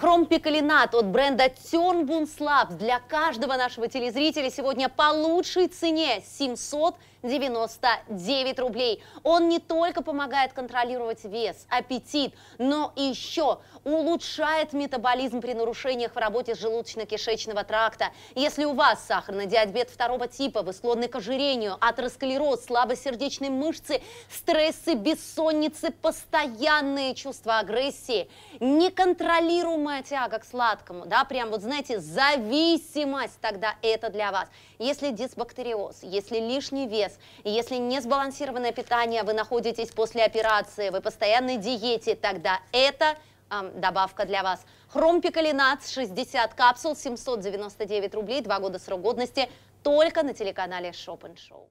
Хромпикалинат от бренда Turnbuns Labs для каждого нашего телезрителя сегодня по лучшей цене 799 рублей. Он не только помогает контролировать вес, аппетит, но еще улучшает метаболизм при нарушениях в работе желудочно-кишечного тракта. Если у вас сахарный диабет второго типа, вы склонны к ожирению, атеросклероз, слабость сердечной мышцы, стрессы, бессонницы, постоянные чувства агрессии, неконтролируемые неодолимая тяга к сладкому, да, прям вот, знаете, зависимость, тогда это для вас. Если дисбактериоз, если лишний вес, если несбалансированное питание, вы находитесь после операции, вы постоянной диете, тогда это добавка для вас. Хромпикалинат 60 капсул, 799 рублей, 2 года срок годности, только на телеканале Шопен Шоу.